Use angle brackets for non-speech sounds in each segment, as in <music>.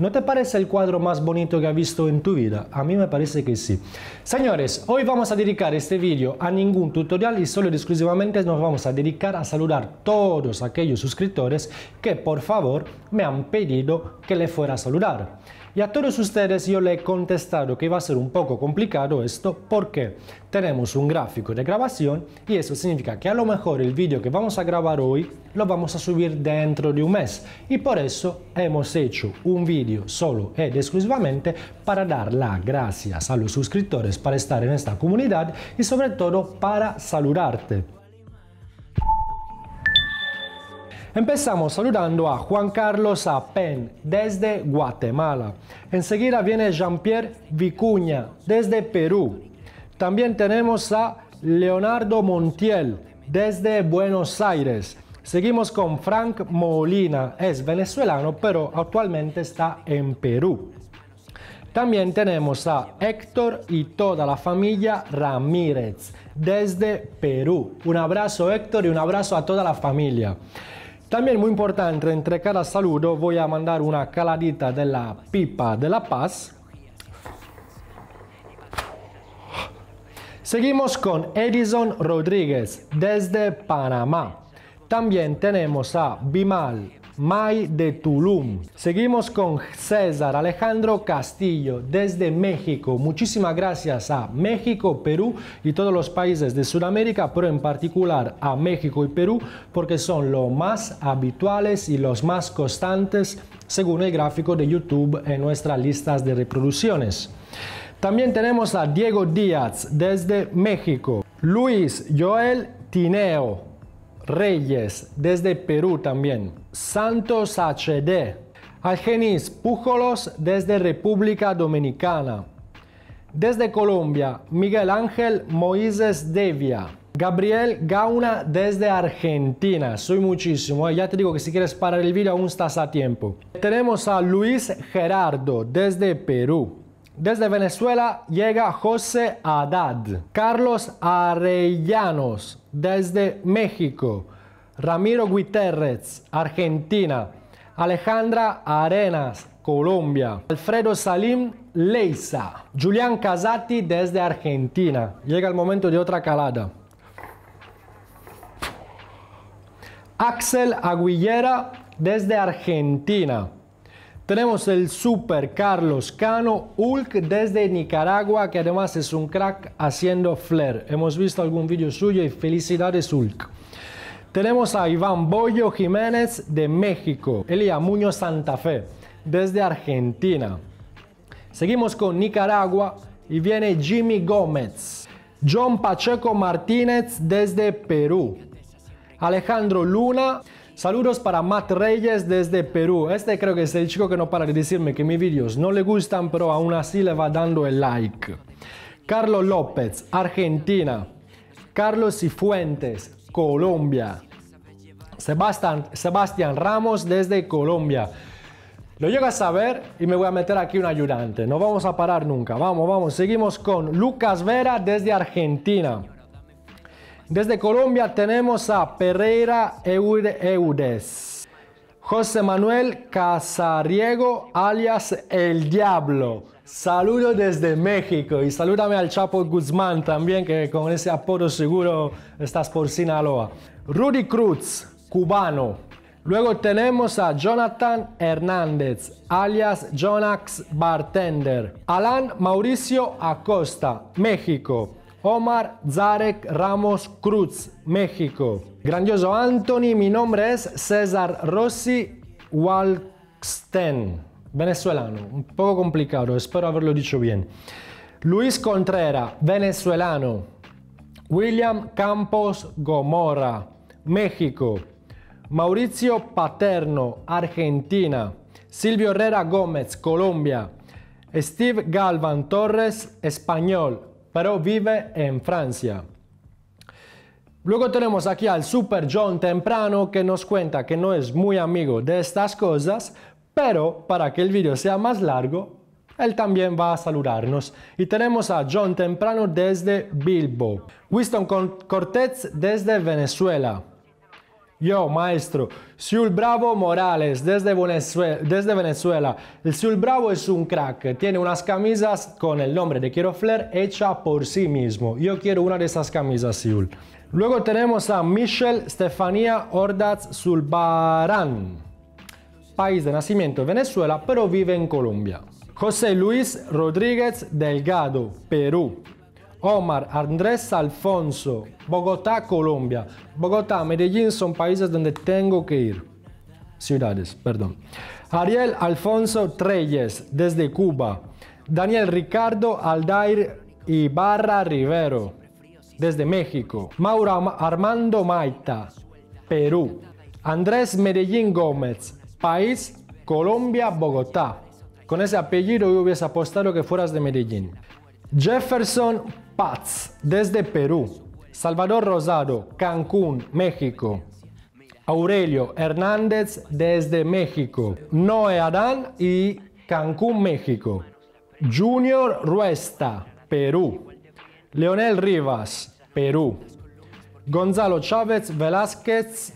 ¿No te parece el cuadro más bonito que ha visto en tu vida? A mí me parece que sí. Señores, hoy vamos a dedicar este vídeo a ningún tutorial y solo y exclusivamente nos vamos a dedicar a saludar todos aquellos suscriptores que por favor me han pedido que le fuera a saludar. Y a todos ustedes yo le he contestado que va a ser un poco complicado esto porque tenemos un gráfico de grabación y eso significa que a lo mejor el vídeo que vamos a grabar hoy lo vamos a subir dentro de un mes y por eso hemos hecho un vídeo solo y exclusivamente para dar las gracias a los suscriptores para estar en esta comunidad y sobre todo para saludarte Empezamos saludando a Juan Carlos Apen desde Guatemala. Enseguida viene Jean-Pierre Vicuña desde Perú. También tenemos a Leonardo Montiel desde Buenos Aires. Seguimos con Frank Molina, es venezolano pero actualmente está en Perú. También tenemos a Héctor y toda la familia Ramírez desde Perú. Un abrazo Héctor y un abrazo a toda la familia. También muy importante, entre cada saludo voy a mandar una caladita de la pipa de la paz. Seguimos con Edison Rodríguez desde Panamá. También tenemos a Bimal May de Tulum. Seguimos con César Alejandro Castillo desde México. Muchísimas gracias a México, Perú y todos los países de Sudamérica, pero en particular a México y Perú porque son los más habituales y los más constantes según el gráfico de YouTube en nuestras listas de reproducciones. También tenemos a Diego Díaz desde México, Luis Joel Tineo Reyes, desde Perú también. Santos HD. Algenis Pujolos, desde República Dominicana. Desde Colombia, Miguel Ángel Moises Devia. Gabriel Gauna desde Argentina. Soy muchísimo. Eh. Ya te digo que si quieres parar el video aún estás a tiempo. Tenemos a Luis Gerardo desde Perú. Desde Venezuela llega José Haddad, Carlos Arellanos desde México, Ramiro Guiterrez, Argentina, Alejandra Arenas, Colombia, Alfredo Salim Leisa, Julián Casati desde Argentina. Llega el momento de otra calada. Axel Aguillera, desde Argentina. Tenemos el super Carlos Cano Hulk desde Nicaragua, que además es un crack haciendo flair. Hemos visto algún vídeo suyo y felicidades Hulk. Tenemos a Iván Bollo Jiménez de México, Elia Muñoz Santa Fe desde Argentina. Seguimos con Nicaragua y viene Jimmy Gómez, John Pacheco Martínez desde Perú, Alejandro Luna, Saludos para Matt Reyes desde Perú. Este creo que es el chico que no para de decirme que mis vídeos no le gustan, pero aún así le va dando el like. Carlos López, Argentina. Carlos Cifuentes, Colombia. Sebastián, Ramos desde Colombia. Lo llegas a saber y me voy a meter aquí un ayudante. No vamos a parar nunca. Vamos, vamos. Seguimos con Lucas Vera desde Argentina. Desde Colombia tenemos a Pereira Eudes. José Manuel Casariego, alias El Diablo. Saludo desde México y salúdame al Chapo Guzmán también, que con ese apodo seguro estás por Sinaloa. Rudy Cruz, cubano. Luego tenemos a Jonathan Hernández, alias Jonax Bartender. Alan Mauricio Acosta, México. Omar Zarek Ramos Cruz, México. Grandioso Anthony, mi nombre es César Rossi Walksten, venezolano. Un poco complicado, espero haberlo dicho bien. Luis Contrera, venezolano. William Campos Gomorra, México. Mauricio Paterno, Argentina. Silvio Herrera Gómez, Colombia. Steve Galvan Torres, español pero vive en Francia. Luego tenemos aquí al Super John Temprano que nos cuenta que no es muy amigo de estas cosas, pero para que el video sea más largo, él también va a saludarnos. Y tenemos a John Temprano desde Bilbo, Winston cortez desde Venezuela, yo, maestro, Siul Bravo Morales, desde Venezuela, desde El Siul Bravo es un crack, tiene unas camisas con el nombre de Quiero Flair hecha por sí mismo. Yo quiero una de esas camisas, Siul. Luego tenemos a Michelle Stefania Ordaz Sulbarán, país de nacimiento Venezuela, pero vive en Colombia. José Luis Rodríguez Delgado, Perú. Omar, Andrés Alfonso, Bogotá, Colombia. Bogotá, Medellín son países donde tengo que ir. Ciudades, perdón. Ariel Alfonso Treyes, desde Cuba. Daniel Ricardo Aldair Ibarra Rivero, desde México. Mauro Armando Maita, Perú. Andrés Medellín Gómez, país Colombia, Bogotá. Con ese apellido yo hubiese apostado que fueras de Medellín. Jefferson Paz, desde Perú. Salvador Rosado, Cancún, México. Aurelio Hernández, desde México. Noé Adán y Cancún, México. Junior Ruesta, Perú. Leonel Rivas, Perú. Gonzalo Chávez Velázquez,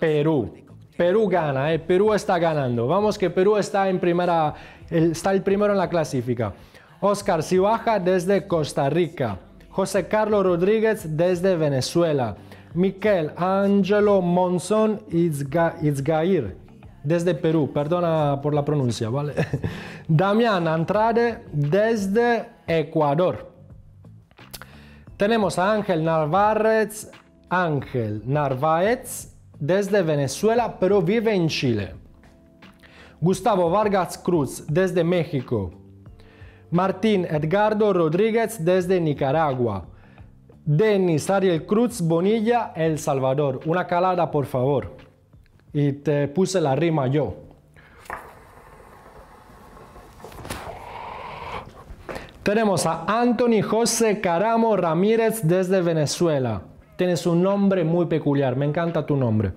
Perú. Perú gana, eh. Perú está ganando. Vamos que Perú está en primera, eh, está el primero en la clasifica. Oscar Cibaja desde Costa Rica, José Carlos Rodríguez desde Venezuela, Miquel Angelo Monzón Izgair desde Perú, perdona por la pronuncia, ¿vale? <laughs> Damián Andrade desde Ecuador. Tenemos a Ángel Narváez, Ángel Narváez desde Venezuela, pero vive en Chile. Gustavo Vargas Cruz desde México. Martín Edgardo Rodríguez desde Nicaragua. Denis Ariel Cruz Bonilla, El Salvador. Una calada, por favor. Y te puse la rima yo. Tenemos a Anthony José Caramo Ramírez desde Venezuela. Tienes un nombre muy peculiar, me encanta tu nombre.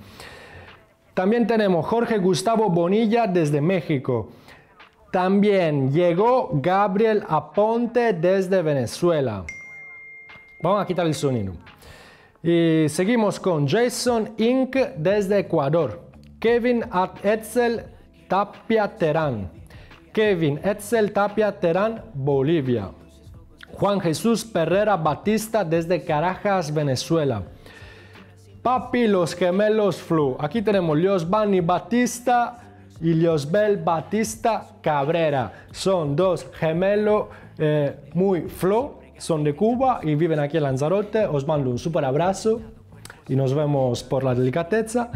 También tenemos Jorge Gustavo Bonilla desde México. También llegó Gabriel Aponte desde Venezuela. Vamos a quitar el sonido. Y seguimos con Jason Inc. desde Ecuador. Kevin Etzel Tapia Terán. Kevin Etzel Tapia Terán, Bolivia. Juan Jesús Perrera Batista desde carajas Venezuela. Papi, los gemelos flu. Aquí tenemos Lios Bani Batista, y Liosbel Batista Cabrera. Son dos gemelos eh, muy flow, son de Cuba y viven aquí en Lanzarote. Os mando un super abrazo y nos vemos por la delicateza.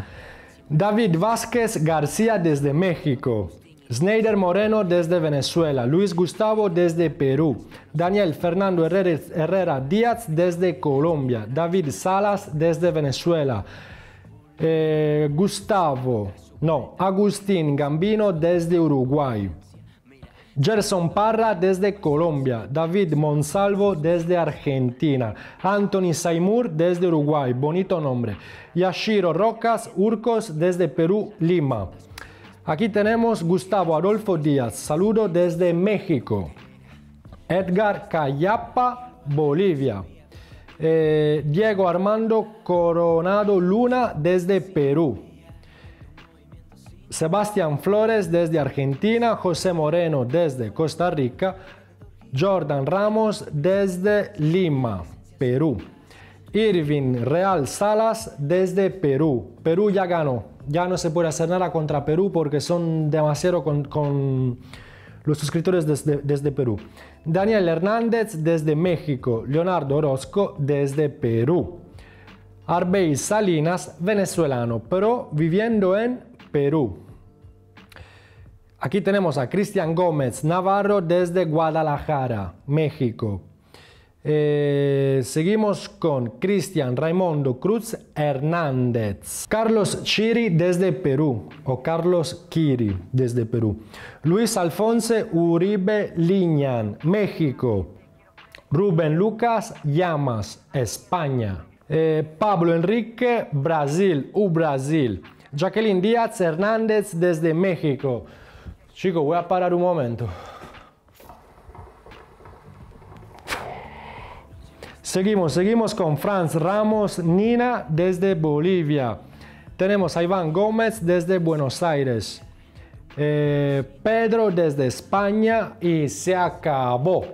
David Vázquez García desde México. Snyder Moreno desde Venezuela, Luis Gustavo desde Perú, Daniel Fernando Herrera, Díaz desde Colombia, David Salas desde Venezuela, eh, Gustavo no, Agustín Gambino desde Uruguay. Gerson Parra desde Colombia, David Monsalvo desde Argentina, Anthony Saimur desde Uruguay, bonito nombre, Yashiro Rocas Urcos desde Perú, Lima. Aquí tenemos Gustavo Adolfo Díaz, saludo desde México, Edgar Cayapa, Bolivia, eh, Diego Armando Coronado Luna desde Perú. Sebastián Flores desde Argentina, José Moreno desde Costa Rica, Jordan Ramos desde Lima, Perú. Irving Real Salas desde Perú. Perú ya ganó. Ya no se puede hacer nada contra Perú porque son demasiado con, los suscriptores desde, desde, Perú. Daniel Hernández desde México. Leonardo Orozco desde Perú. Arbey Salinas, venezolano, pero viviendo en Perú. Aquí tenemos a Cristian Gómez Navarro desde Guadalajara, México. Eh, seguimos con Cristian Raimondo Cruz Hernández. Carlos Chiri desde Perú o Carlos Chiri desde Perú. Luis Alfonso Uribe Liñan, México. Rubén Lucas Llamas, España. Eh, Pablo Enrique, Brasil, U Brasil. Jacqueline Díaz Hernández desde México. Chicos, voy a parar un momento. Seguimos, seguimos con Franz Ramos Nina desde Bolivia. Tenemos a Iván Gómez desde Buenos Aires. Eh, Pedro desde España y se acabó.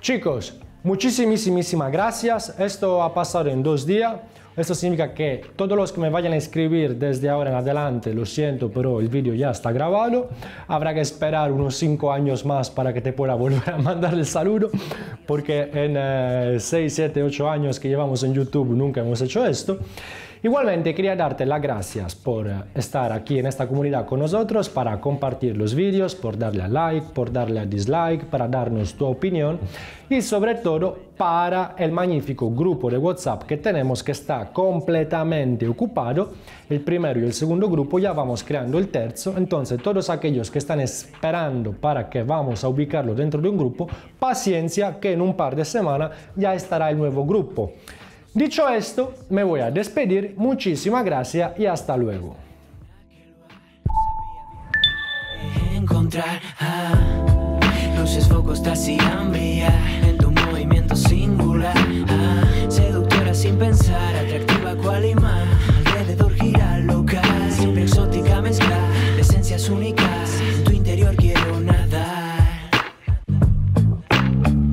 Chicos, Muchísimas gracias. Esto ha pasado en dos días. Esto significa que todos los que me vayan a escribir desde ahora en adelante, lo siento, pero el vídeo ya está grabado. Habrá que esperar unos cinco años más para que te pueda volver a mandar el saludo, porque en 6, 7, 8 años que llevamos en YouTube nunca hemos hecho esto. Igualmente quería darte las gracias por eh, estar aquí en esta comunidad con nosotros, para compartir los vídeos, por darle a like, por darle a dislike, para darnos tu opinión y sobre todo para el magnífico grupo de WhatsApp que tenemos que está completamente ocupado. El primero y el segundo grupo ya vamos creando el tercero, entonces todos aquellos que están esperando para que vamos a ubicarlo dentro de un grupo, paciencia que en un par de semanas ya estará el nuevo grupo. Dicho esto, me voy a despedir, muchísimas gracias y hasta luego. Encontrar ah, luces, focos, y hambre, en tu movimiento singular. Ah.